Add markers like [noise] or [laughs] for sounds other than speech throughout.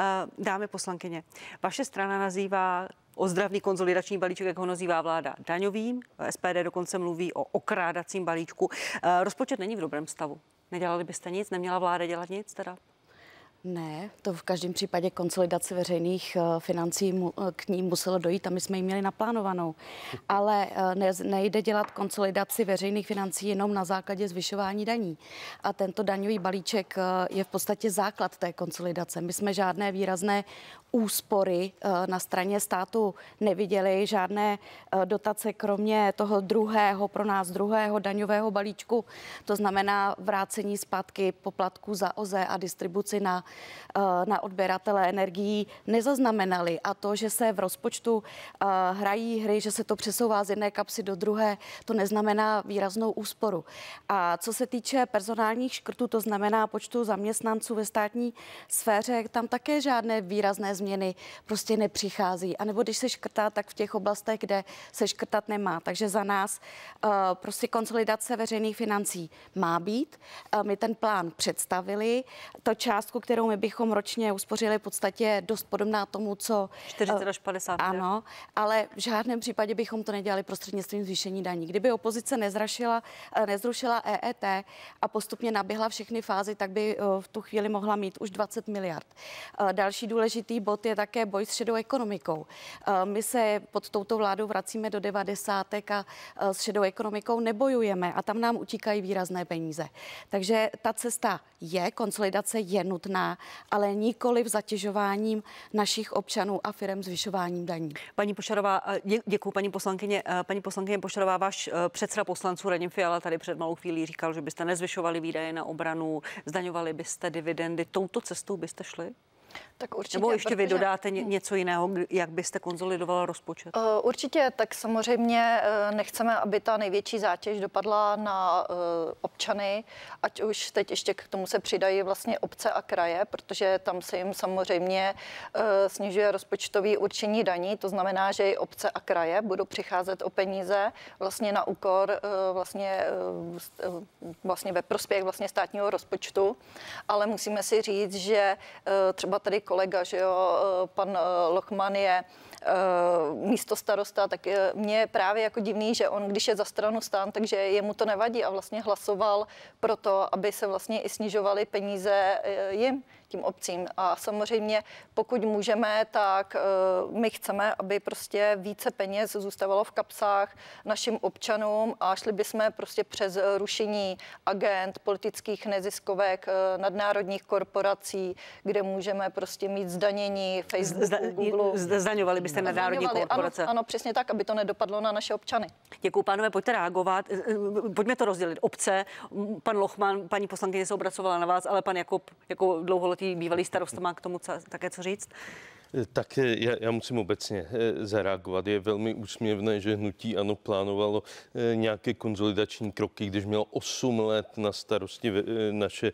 Eh, dámy poslankyně, vaše strana nazývá ozdravný konzolidační balíček, jak ho nazývá vláda, daňovým. SPD dokonce mluví o okrádacím balíčku. Eh, rozpočet není v dobrém stavu. Nedělali byste nic? Neměla vláda dělat nic teda? Ne, to v každém případě konsolidace veřejných eh, financí eh, k ní muselo dojít a my jsme ji měli naplánovanou. [laughs] Ale eh, ne, nejde dělat konsolidaci veřejných financí jenom na základě zvyšování daní. A tento daňový balíček je v podstatě základ té konsolidace. My jsme žádné výrazné úspory na straně státu neviděli, žádné dotace kromě toho druhého, pro nás druhého daňového balíčku, to znamená vrácení zpátky poplatků za OZE a distribuci na Eh, na odběratele energií nezaznamenali. A to, že se v rozpočtu eh, hrají hry, že se to přesouvá z jedné kapsy do druhé, to neznamená výraznou úsporu. A co se týče personálních škrtů, to znamená počtu zaměstnanců ve státní sféře, tam také žádné výrazné změny prostě nepřichází. A nebo když se škrtá, tak v těch oblastech, kde se škrtat nemá. Takže za nás eh, prostě konsolidace veřejných financí má být. My ten plán představili. To částku, kterou kterou my bychom ročně uspořili v podstatě dost podobná tomu, co... 40 eh, až 50. Ano, ale v žádném případě bychom to nedělali prostřednictvím zvýšení daní. Kdyby opozice nezrašila, eh, nezrušila EET a postupně naběhla všechny fázy, tak by eh, v tu chvíli mohla mít už 20 miliard. Další důležitý bod je také boj s šedou ekonomikou. My se pod touto vládou vracíme do 90. a s šedou ekonomikou nebojujeme a tam nám utíkají výrazné peníze. Takže ta cesta je, konsolidace je nutná, ale nikoli v zatěžováním našich občanů a firm zvyšováním daní. Paní Pošarová, eh, dě, děkuji paní poslankyně. Eh, paní poslankyně Pošarová, váš eh, předseda poslanců Radim Fiala tady před malou chvílí říkal, že byste nezvyšovali výdaje na obranu, zdaňovali byste dividendy. Touto cestou byste šli? Tak určitě. Nebo ještě protože... vy dodáte hm. něco jiného, jak byste konzolidovala rozpočet? Eh, určitě, tak samozřejmě eh, nechceme, aby ta největší zátěž dopadla na eh, občany, ať už teď ještě k tomu se přidají vlastně obce a kraje, protože tam se jim samozřejmě snižuje rozpočtový určení daní, to znamená, že i obce a kraje budou přicházet o peníze vlastně na úkor vlastně, vlastně ve prospěch vlastně státního rozpočtu, ale musíme si říct, že třeba tady kolega, že jo, eh, pan eh, Lochman je eh, místo starosta, tak mě je právě jako divný, že on, když je za stranu stán, takže jemu to nevadí a vlastně hlasoval pro to, aby se vlastně i snižovaly peníze jim tím obcím. A samozřejmě, pokud můžeme, tak e, my chceme, aby prostě více peněz zůstávalo v kapsách našim občanům a šli bychom prostě přes rušení agent, politických neziskovek, e, nadnárodních korporací, kde můžeme prostě mít zdanění Facebooku, Google. Zdaňovali byste nadnárodní korporace. Ano, ano, přesně tak, aby to nedopadlo na naše občany. Děkuji, pánové, pojďte reagovat. E, pojďme to rozdělit. Obce, pan Lochman, paní poslankyně se obracovala na vás, ale pan Jakub jako dlouholetý bývalý starosta má k tomu co, také co říct. Tak eh, já, já musím obecně eh, zareagovat. Je velmi úsměvné, že hnutí ANO plánovalo eh, nějaké konzolidační kroky, když mělo 8 let na starosti naše,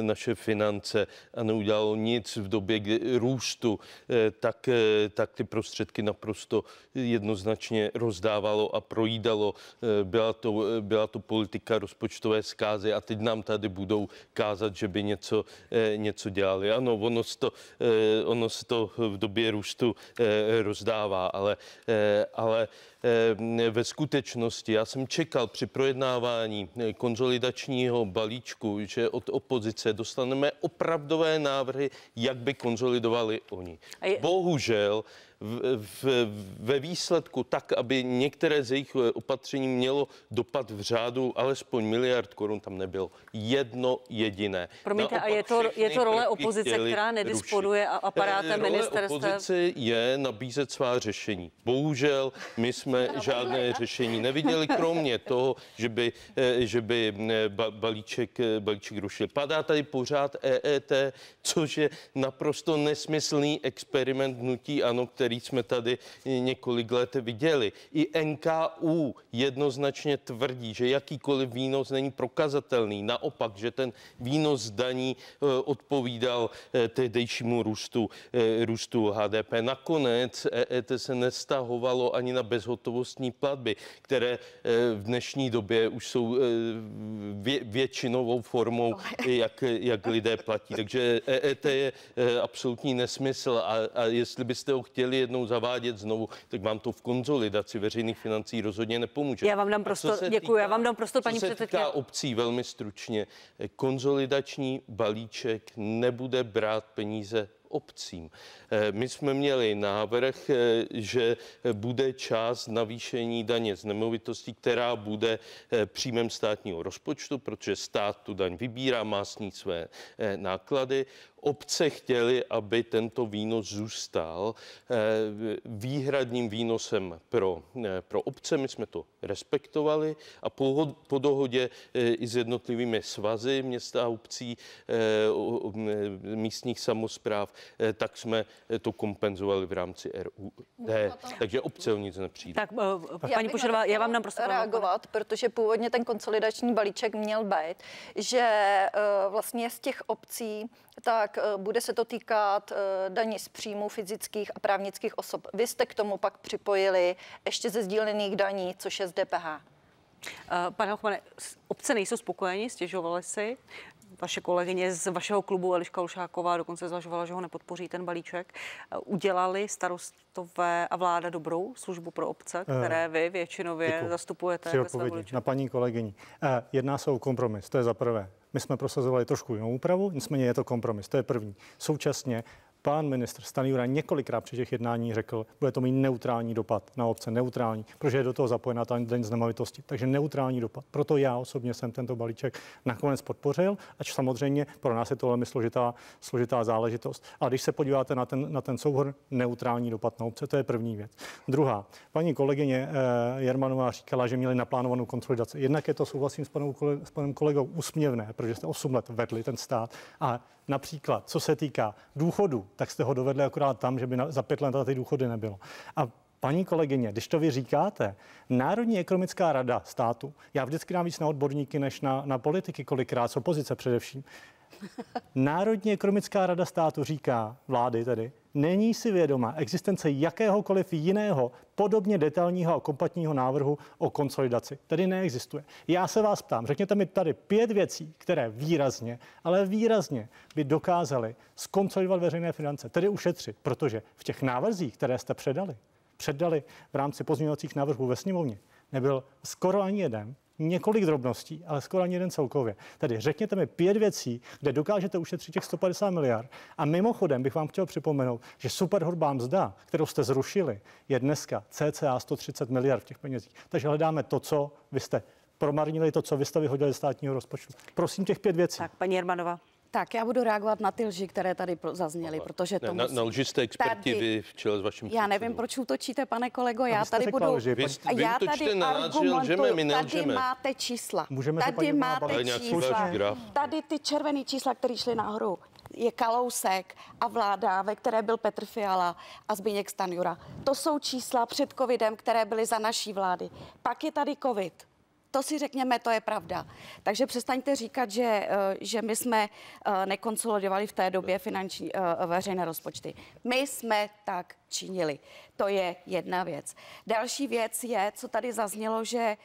naše finance a neudělalo nic v době kdy růstu, tak, tak ty prostředky naprosto jednoznačně rozdávalo a projídalo. Byla to, byla to politika rozpočtové zkázy a teď nám tady budou kázat, že by něco, něco dělali. Ano, ono to, ono to v době růstu eh, rozdává, ale, eh, ale eh, ve skutečnosti já jsem čekal při projednávání konzolidačního balíčku, že od opozice dostaneme opravdové návrhy, jak by konzolidovali oni. Bohužel v, v, ve výsledku tak, aby některé z jejich eh, opatření mělo dopad v řádu alespoň miliard korun, tam nebylo. Jedno jediné. Promiňte, Naopak a je to, je to role opozice, která nedisponuje rušit. aparátem eh, eh, ministerstva? Opozice je nabízet svá řešení. Bohužel my jsme [laughs] žádné řešení neviděli, kromě toho, že by, že by balíček, balíček rušil. Padá tady pořád EET, což je naprosto nesmyslný experiment nutí ANO, který který jsme tady několik let viděli. I NKU jednoznačně tvrdí, že jakýkoliv výnos není prokazatelný. Naopak, že ten výnos daní eh, odpovídal eh, tehdejšímu růstu, eh, růstu HDP. Nakonec EET se nestahovalo ani na bezhotovostní platby, které v dnešní době už jsou vě, většinovou formou, [laughs] jak, jak lidé platí. Takže EET je absolutní nesmysl a, a jestli byste ho chtěli jednou zavádět znovu, tak vám to v konzolidaci veřejných financí rozhodně nepomůže. Já vám dám prostor, děkuji, týká, já vám dám prostor, paní předsedkyně. obcí velmi stručně, konzolidační balíček nebude brát peníze obcím. Eh, my jsme měli návrh, eh, že bude část navýšení daně z nemovitostí, která bude eh, příjmem státního rozpočtu, protože stát tu daň vybírá, má s ní své náklady. Obce chtěly, aby tento výnos zůstal výhradním výnosem pro, pro obce. My jsme to respektovali a po, po dohodě i s jednotlivými svazy města a obcí místních samozpráv Eh, tak jsme eh, to kompenzovali v rámci RUD. Takže obce o nic nepřijde. Tak, eh, paní Pušerová, já vám dám prostě reagovat, pane. protože původně ten konsolidační balíček měl být, že vlastně z těch obcí tak bude se to týkat daní z příjmů fyzických a právnických osob. Vy jste k tomu pak připojili ještě ze sdílených daní, což je z DPH. Eh, pane Hochmane, obce nejsou spokojeni, stěžovali si. Vaše kolegyně z vašeho klubu Eliška Lušáková dokonce zvažovala, že ho nepodpoří ten balíček. Eh, udělali starostové a vláda dobrou službu pro obce, eh, které vy většinově Děkuji. zastupujete? Při odpovědi na paní kolegyni. Jedná se o kompromis, to je za prvé. My jsme prosazovali trošku jinou úpravu, nicméně je to kompromis, to je první. Současně Pan ministr Stanjura několikrát při těch jednání řekl, bude to mít neutrální dopad na obce, neutrální, protože je do toho zapojena ta daň z nemovitosti. Takže neutrální dopad. Proto já osobně jsem tento balíček nakonec podpořil, ač samozřejmě pro nás je to velmi složitá, složitá záležitost. A když se podíváte na ten, na ten souhrn, neutrální dopad na obce, to je první věc. Druhá, paní kolegyně eh, Jermanová říkala, že měli naplánovanou konsolidaci. Jednak je to, souhlasím s, panou, s panem kolegou, usměvné, protože jste 8 let vedli ten stát a například, co se týká důchodu, tak jste ho dovedli akorát tam, že by na, za pět let ty důchody nebylo. A Paní kolegyně, když to vy říkáte, Národní ekonomická rada státu, já vždycky dám víc na odborníky než na, na politiky, kolikrát z opozice především, Národní ekonomická rada státu říká, vlády tedy, není si vědoma existence jakéhokoliv jiného podobně detailního a kompletního návrhu o konsolidaci. Tedy neexistuje. Já se vás ptám, řekněte mi tady pět věcí, které výrazně, ale výrazně by dokázaly skonsolidovat veřejné finance, tedy ušetřit, protože v těch návrzích, které jste předali, předali v rámci pozměňovacích návrhů ve sněmovně, nebyl skoro ani jeden, několik drobností, ale skoro ani jeden celkově. Tedy řekněte mi pět věcí, kde dokážete ušetřit těch 150 miliard. A mimochodem bych vám chtěl připomenout, že superhorbá mzda, kterou jste zrušili, je dneska cca 130 miliard v těch penězích. Takže hledáme to, co vy jste promarnili, to, co vy jste vyhodili ze státního rozpočtu. Prosím těch pět věcí. Tak, paní Jermanová. Tak, já budu reagovat na ty lži, které tady zazněly, Aha. protože to na, na lži jste experti tady, vy v čele s vaším Já nevím, proč útočíte, pane kolego, no, já tady budu... Lži, vy, vy já tady na nás, že lžeme, my Tady máte čísla. Můžeme tady máte čísla. Tady ty červené čísla, které šly nahoru, je Kalousek a vláda, ve které byl Petr Fiala a Zbigněk Stanjura. To jsou čísla před covidem, které byly za naší vlády. Pak je tady covid to si řekněme, to je pravda. Takže přestaňte říkat, že, eh, že my jsme eh, nekonsolidovali v té době finanční eh, veřejné rozpočty. My jsme tak činili. To je jedna věc. Další věc je, co tady zaznělo, že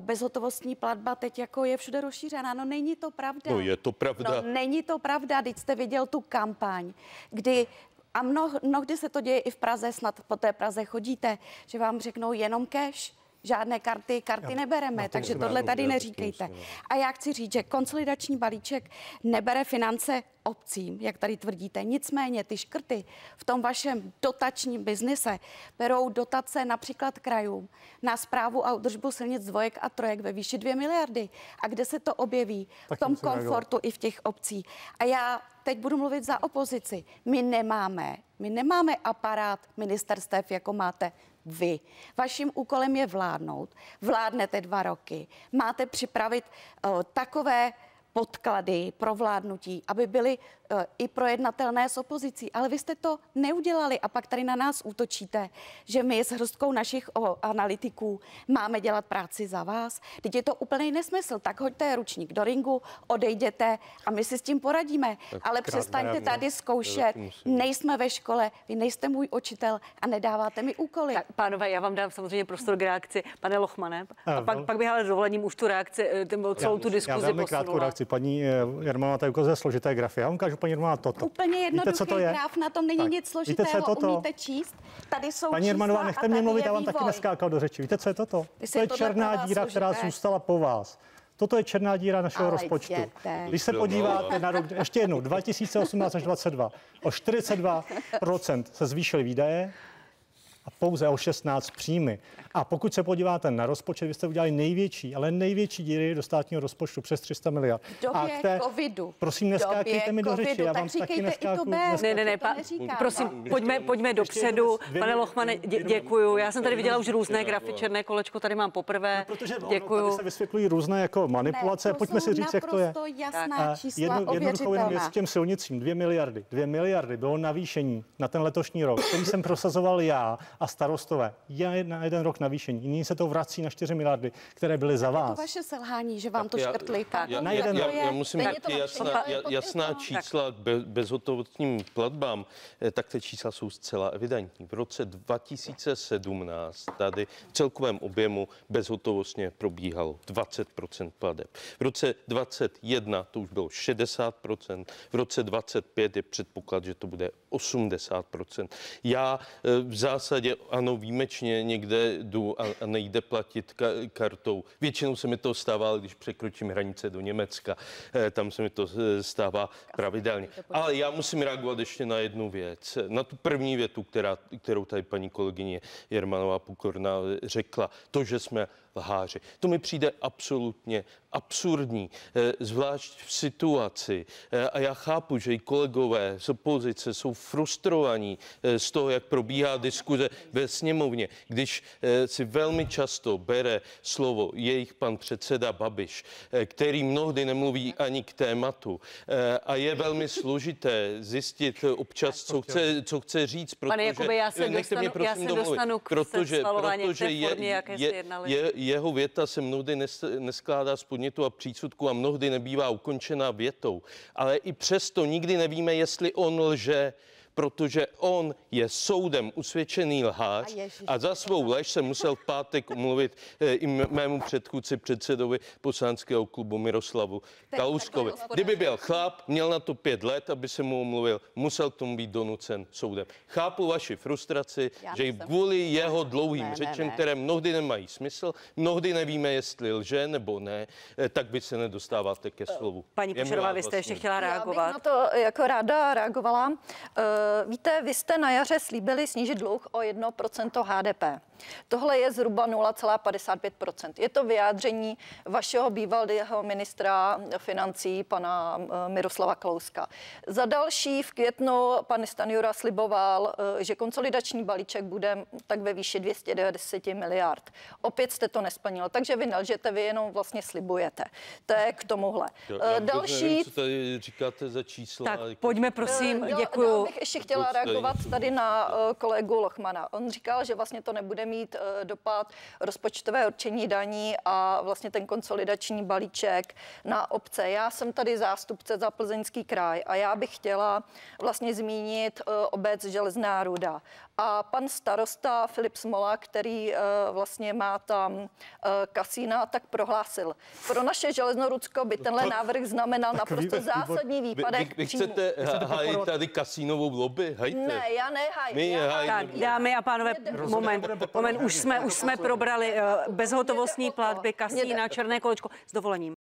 bezhotovostní platba teď jako je všude rozšířená. No není to pravda. No je to pravda. No není to pravda, teď jste viděl tu kampaň, kdy a mnoh, mnohdy se to děje i v Praze, snad po té Praze chodíte, že vám řeknou jenom cash žádné karty, karty já, nebereme, takže tohle tady neříkejte. a já chci říct, že konsolidační balíček nebere finance obcím, jak tady tvrdíte. Nicméně ty škrty v tom vašem dotačním biznise berou dotace například krajům na zprávu a udržbu silnic dvojek a trojek ve výši 2 miliardy. A kde se to objeví? Tak v tom komfortu i v těch obcí. A já teď budu mluvit za opozici. My nemáme, my nemáme aparát ministerstev, jako máte vy. Vaším úkolem je vládnout. Vládnete dva roky. Máte připravit uh, takové podklady pro vládnutí, aby byly i projednatelné s opozicí, ale vy jste to neudělali a pak tady na nás útočíte, že my s hrstkou našich analytiků máme dělat práci za vás. Teď je to úplný nesmysl, tak hoďte ručník do ringu, odejděte a my si s tím poradíme, tak ale přestaňte tady zkoušet, nejsme ve škole, vy nejste můj učitel a nedáváte mi úkoly. Tak, pánové, já vám dám samozřejmě prostor k reakci, pane Lochmane, a, a pak, vel... pak bych ale dovolením už tu reakci, eh, ten, celou já, tu diskuzi já velmi krátkou reakci. Paní eh, Jarmanová tady ukazuje jako složité grafy. Já vám ukážu paní Jermanová, toto. Úplně jednoduchý Víte, co to je? graf, na tom není tak. nic složitého, Víte, co je toto? umíte číst. Tady jsou Paní Jermanová, nechte mě mluvit, já vám taky neskákal do řeči. Víte, co je toto? Vy to je černá díra, která zůstala po vás. Toto je černá díra našeho Ale rozpočtu. Jděte. Když se no. podíváte na rok, ještě jednou, 2018 až 2022, o 42 se zvýšily výdaje, a pouze o 16 příjmy. A pokud se podíváte na rozpočet, vy jste udělali největší, ale největší díry do státního rozpočtu přes 300 miliard. době a k té, covidu. Prosím, neskákejte mi do COVIDu, řeči, já vám tak taky neskáku, Ne, ne, ne, pa, prosím, pojďme, pojďme dopředu. Pane Lochmane, dě, děkuju. Já jsem tady viděla už různé grafy, černé kolečko tady mám poprvé. No, protože děkuju. tady se vysvětlují různé jako manipulace. Ne, Pojďme si říct, jak to je. Jasná čísla, jedno, jenom těm silnicím. Dvě miliardy. Dvě miliardy bylo navýšení na ten letošní rok, který jsem prosazoval já a starostové. Je na jeden rok navýšení. Nyní se to vrací na 4 miliardy, které byly za vás. To vaše selhání, že vám tak to škrtli. Tak. Já, na jeden já, já, já musím říct jasná, jasná čísla k bezhotovostním platbám, eh, tak ty čísla jsou zcela evidentní. V roce 2017 tady v celkovém objemu bezhotovostně probíhalo 20 plateb. V roce 2021 to už bylo 60 v roce 2025 je předpoklad, že to bude 80 Já eh, v zásadě zásadě ano, výjimečně někde jdu a, a nejde platit ka- kartou. Většinou se mi to stává, když překročím hranice do Německa. E, tam se mi to eh, stává pravidelně. Ale já musím reagovat ještě na jednu věc. Na tu první větu, která, kterou tady paní kolegyně Jermanová Pokorná řekla. To, že jsme lháři. To mi přijde absolutně absurdní, eh, zvlášť v situaci, eh, a já chápu, že i kolegové z opozice jsou frustrovaní eh, z toho, jak probíhá diskuze ve sněmovně, když si velmi často bere slovo jejich pan předseda Babiš, který mnohdy nemluví ani k tématu a je velmi složité zjistit občas, co chce, co chce říct, protože... Pane Jakube, já se dostanu, mě, prosím, já se dostanu k protože, protože je, je, je, jeho věta se mnohdy neskládá z podnětu a přísudku a mnohdy nebývá ukončena větou. Ale i přesto nikdy nevíme, jestli on lže, protože on je soudem usvědčený lhář a za svou lež se musel v pátek umluvit eh, i mému předchůdci předsedovi poslanského klubu Miroslavu Kalouskovi. Kdyby byl chlap, měl na to pět let, aby se mu omluvil, musel k tomu být donucen soudem. Chápu vaši frustraci, Já že jsem... kvůli jeho dlouhým ne, řečem, ne, ne. které mnohdy nemají smysl, mnohdy nevíme, jestli lže nebo ne, eh, tak by se nedostáváte ke eh, slovu. Paní Počerová, vy jste ještě chtěla reagovat. Já bych na to jako ráda reagovala. Eh, víte, vy jste na jaře slíbili snížit dluh o 1% HDP. Tohle je zhruba 0,55%. Je to vyjádření vašeho bývalého ministra financí, pana eh, Miroslava Klouska. Za další v květnu pan Stanjura sliboval, eh, že konsolidační balíček bude tak ve výši 290 miliard. Opět jste to nesplnil, takže vy nelžete, vy jenom vlastně slibujete. To je k tomuhle. Já, já další... Nevím, co tady říkáte za čísla. Tak jako- pojďme prosím, děkuji ještě jako chtěla reagovat tady na eh, kolegu Lochmana. On říkal, že vlastně to nebude mít eh, dopad rozpočtové určení daní a vlastně ten konsolidační balíček na obce. Já jsem tady zástupce za Plzeňský kraj a já bych chtěla vlastně zmínit eh, obec Železná ruda. A pan starosta Filip Smola, který vlastně má tam kasína, tak prohlásil. Pro naše Železnorudsko by no tenhle návrh znamenal naprosto [laughs] zásadní výpadek Vy, vy, vy chcete hájit tady kasínovou lobby, hejte. Ne, já nehajím. My já hajím. Tak, dámy a pánové, moment, moment, už jsme, už jsme probrali eh, bezhotovostní platby, kasína, černé kolečko. S dovolením.